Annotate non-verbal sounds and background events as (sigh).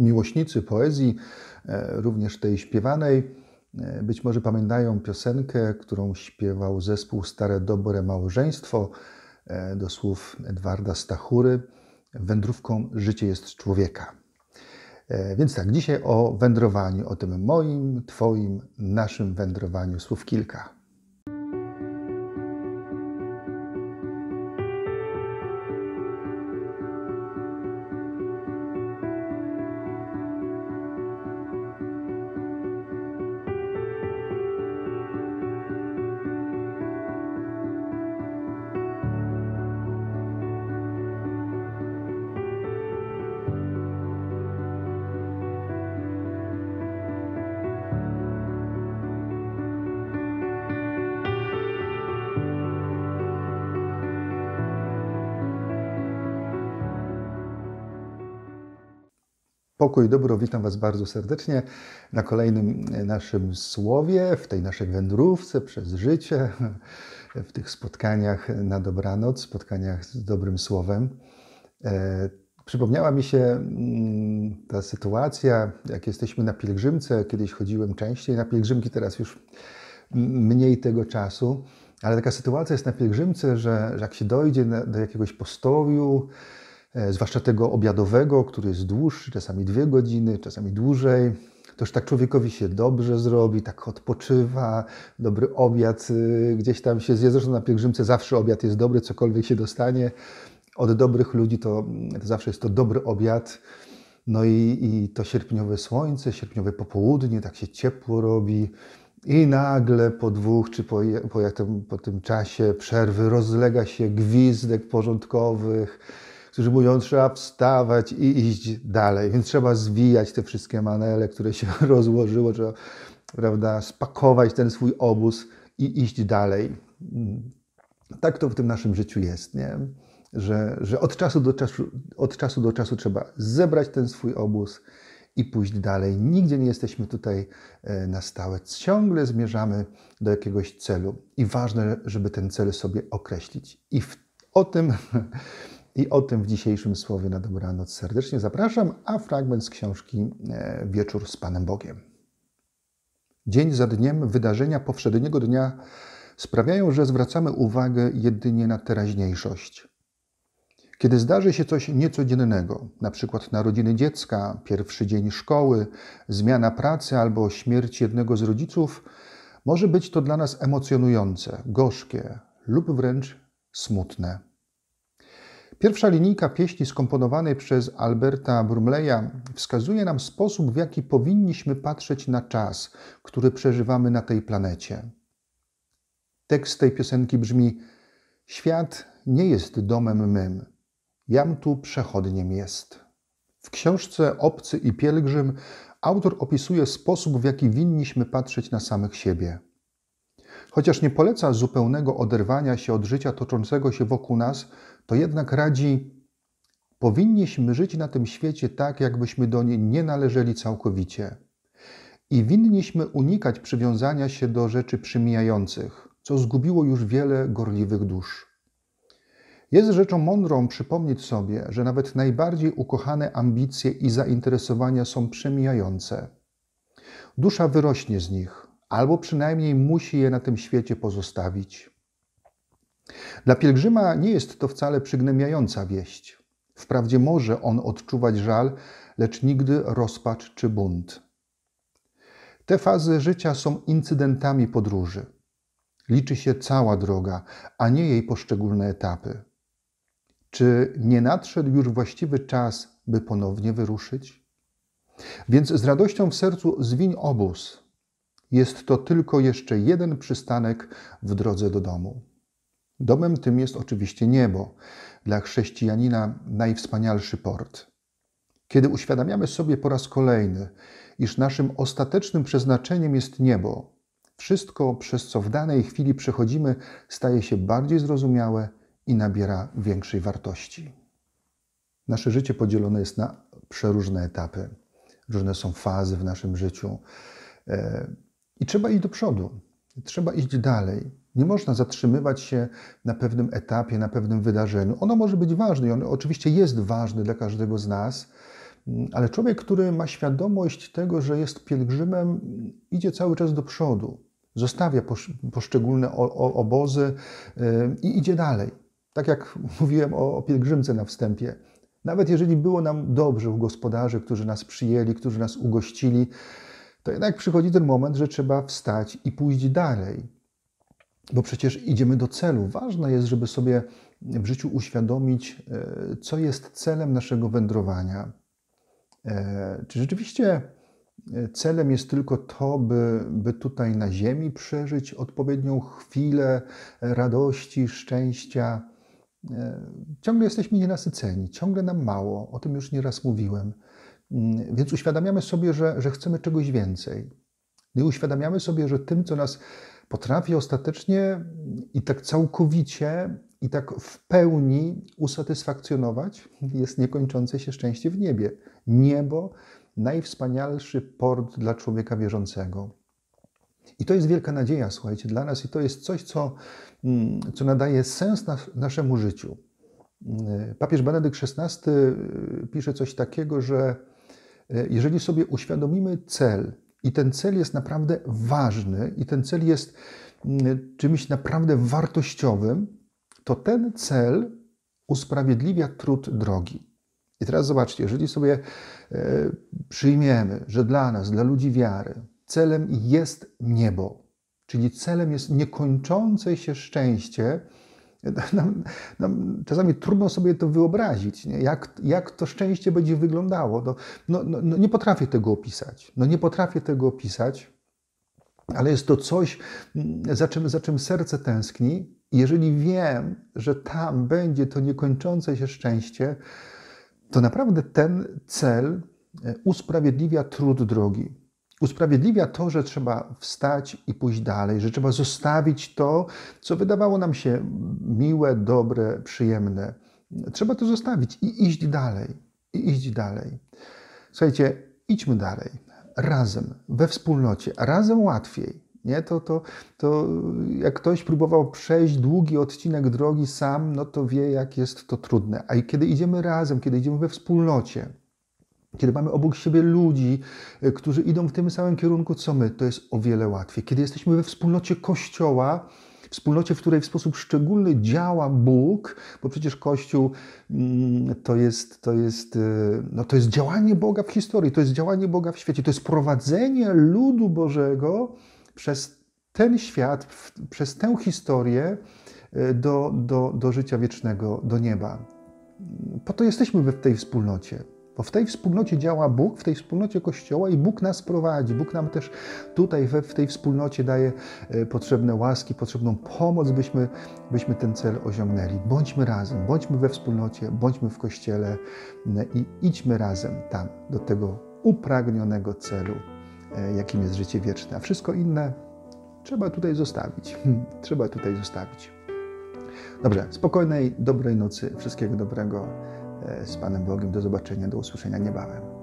miłośnicy poezji, e, również tej śpiewanej, e, być może pamiętają piosenkę, którą śpiewał zespół Stare Dobre Małżeństwo e, do słów Edwarda Stachury. Wędrówką życie jest człowieka. Więc tak, dzisiaj o wędrowaniu, o tym moim, Twoim, naszym wędrowaniu słów kilka. Pokój i dobro, witam Was bardzo serdecznie na kolejnym e, naszym słowie, w tej naszej wędrówce przez życie, (laughs) w tych spotkaniach na dobranoc, spotkaniach z dobrym słowem. E, przypomniała mi się mm, ta sytuacja, jak jesteśmy na pielgrzymce. Kiedyś chodziłem częściej na pielgrzymki, teraz już mniej tego czasu. Ale taka sytuacja jest na pielgrzymce, że, że jak się dojdzie do jakiegoś postoju, E, zwłaszcza tego obiadowego, który jest dłuższy, czasami dwie godziny, czasami dłużej. To już tak człowiekowi się dobrze zrobi, tak odpoczywa, dobry obiad y, gdzieś tam się zje. Zresztą na pielgrzymce zawsze obiad jest dobry, cokolwiek się dostanie. Od dobrych ludzi to, mm, to zawsze jest to dobry obiad. No i, i to sierpniowe słońce, sierpniowe popołudnie, tak się ciepło robi. I nagle po dwóch czy po, po, tym, po tym czasie przerwy rozlega się gwizdek porządkowych którzy mówią, trzeba wstawać i iść dalej, więc trzeba zwijać te wszystkie manele, które się (laughs) rozłożyło, trzeba prawda, spakować ten swój obóz i iść dalej. Tak to w tym naszym życiu jest, nie? Że, że od, czasu do czasu, od czasu do czasu trzeba zebrać ten swój obóz i pójść dalej. Nigdzie nie jesteśmy tutaj e, na stałe. Ciągle zmierzamy do jakiegoś celu i ważne, żeby ten cel sobie określić. I w, o tym (laughs) I o tym w dzisiejszym słowie na dobranoc serdecznie zapraszam, a fragment z książki e, Wieczór z Panem Bogiem. Dzień za dniem wydarzenia powszedniego dnia sprawiają, że zwracamy uwagę jedynie na teraźniejszość. Kiedy zdarzy się coś niecodziennego, na przykład narodziny dziecka, pierwszy dzień szkoły, zmiana pracy albo śmierć jednego z rodziców, może być to dla nas emocjonujące, gorzkie lub wręcz smutne. Pierwsza linijka pieśni skomponowanej przez Alberta Brumleya wskazuje nam sposób, w jaki powinniśmy patrzeć na czas, który przeżywamy na tej planecie. Tekst tej piosenki brzmi: Świat nie jest domem mym, jam tu przechodniem jest. W książce Obcy i Pielgrzym autor opisuje sposób, w jaki winniśmy patrzeć na samych siebie. Chociaż nie poleca zupełnego oderwania się od życia toczącego się wokół nas, to jednak radzi, powinniśmy żyć na tym świecie tak, jakbyśmy do niej nie należeli całkowicie. I winniśmy unikać przywiązania się do rzeczy przymijających, co zgubiło już wiele gorliwych dusz. Jest rzeczą mądrą przypomnieć sobie, że nawet najbardziej ukochane ambicje i zainteresowania są przemijające. Dusza wyrośnie z nich, albo przynajmniej musi je na tym świecie pozostawić. Dla pielgrzyma nie jest to wcale przygnębiająca wieść. Wprawdzie może on odczuwać żal, lecz nigdy rozpacz czy bunt. Te fazy życia są incydentami podróży. Liczy się cała droga, a nie jej poszczególne etapy. Czy nie nadszedł już właściwy czas, by ponownie wyruszyć? Więc z radością w sercu zwiń obóz. Jest to tylko jeszcze jeden przystanek w drodze do domu. Domem tym jest oczywiście niebo, dla chrześcijanina najwspanialszy port. Kiedy uświadamiamy sobie po raz kolejny, iż naszym ostatecznym przeznaczeniem jest niebo, wszystko, przez co w danej chwili przechodzimy, staje się bardziej zrozumiałe i nabiera większej wartości. Nasze życie podzielone jest na przeróżne etapy, różne są fazy w naszym życiu. E, I trzeba iść do przodu, trzeba iść dalej. Nie można zatrzymywać się na pewnym etapie, na pewnym wydarzeniu. Ono może być ważne i ono oczywiście jest ważne dla każdego z nas, mm, ale człowiek, który ma świadomość tego, że jest pielgrzymem, mm, idzie cały czas do przodu, zostawia poszczególne obozy y, i idzie dalej. Tak jak (laughs) mówiłem o pielgrzymce na wstępie. Nawet jeżeli było nam dobrze u gospodarzy, którzy nas przyjęli, którzy nas ugościli, to jednak przychodzi ten moment, że trzeba wstać i pójść dalej bo przecież idziemy do celu. Ważne jest, żeby sobie w życiu uświadomić, e, co jest celem naszego wędrowania. E, czy rzeczywiście e, celem jest tylko to, by, by tutaj na Ziemi przeżyć odpowiednią chwilę radości, szczęścia? Ciągle jesteśmy nienasyceni, ciągle nam mało, o tym już nieraz mówiłem. Mm, więc uświadamiamy sobie, że, że chcemy czegoś więcej. Gdy uświadamiamy sobie, że tym, co nas potrafi ostatecznie i tak całkowicie, i tak w pełni usatysfakcjonować jest niekończące się szczęście w niebie. Niebo najwspanialszy port dla człowieka wierzącego. I to jest wielka nadzieja, słuchajcie, dla nas, i to jest coś, co, mm, co nadaje sens na, naszemu życiu. Mm, papież Benedykt XVI y, pisze coś takiego, że y, jeżeli sobie uświadomimy cel, i ten cel jest naprawdę ważny, i ten cel jest mm, czymś naprawdę wartościowym, to ten cel usprawiedliwia trud drogi. I teraz zobaczcie, jeżeli sobie e, przyjmiemy, że dla nas, dla ludzi wiary, celem jest niebo, czyli celem jest niekończące się szczęście, (laughs) Nam, czasami trudno sobie to wyobrazić, nie? Jak, jak to szczęście będzie wyglądało. No, no, no, no nie potrafię tego opisać. No nie potrafię tego opisać, ale jest to coś, mm, za czym, za czym serce tęskni. Jeżeli wiem, że tam będzie to niekończące się szczęście, to naprawdę ten cel e, usprawiedliwia trud drogi usprawiedliwia to, że trzeba wstać i pójść dalej, że trzeba zostawić to, co wydawało nam się miłe, dobre, przyjemne. Trzeba to zostawić i iść dalej, i iść dalej. Słuchajcie, idźmy dalej, razem, we wspólnocie, razem łatwiej. Nie? To, to, to jak ktoś próbował przejść długi odcinek drogi sam, no to wie, jak jest to trudne. A kiedy idziemy razem, kiedy idziemy we wspólnocie, kiedy mamy obok siebie ludzi, e, którzy idą w tym samym kierunku co my, to jest o wiele łatwiej. Kiedy jesteśmy we wspólnocie Kościoła, wspólnocie, w której w sposób szczególny działa Bóg, bo przecież Kościół mm, to jest, to jest, e, no to jest działanie Boga w historii, to jest działanie Boga w świecie, to jest prowadzenie ludu Bożego przez ten świat, przez tę historię e, do, do, do życia wiecznego, do nieba. Po to jesteśmy w tej wspólnocie. Bo w tej wspólnocie działa Bóg, w tej wspólnocie Kościoła i Bóg nas prowadzi. Bóg nam też tutaj, we, w tej wspólnocie daje e, potrzebne łaski, potrzebną pomoc, byśmy, byśmy ten cel osiągnęli. Bądźmy razem, bądźmy we wspólnocie, bądźmy w Kościele e, i idźmy razem tam, do tego upragnionego celu, e, jakim jest życie wieczne. A wszystko inne trzeba tutaj zostawić. Hmm, trzeba tutaj zostawić. Dobrze, spokojnej, dobrej nocy, wszystkiego dobrego. E, z Panem Bogiem. Do zobaczenia, do usłyszenia niebawem.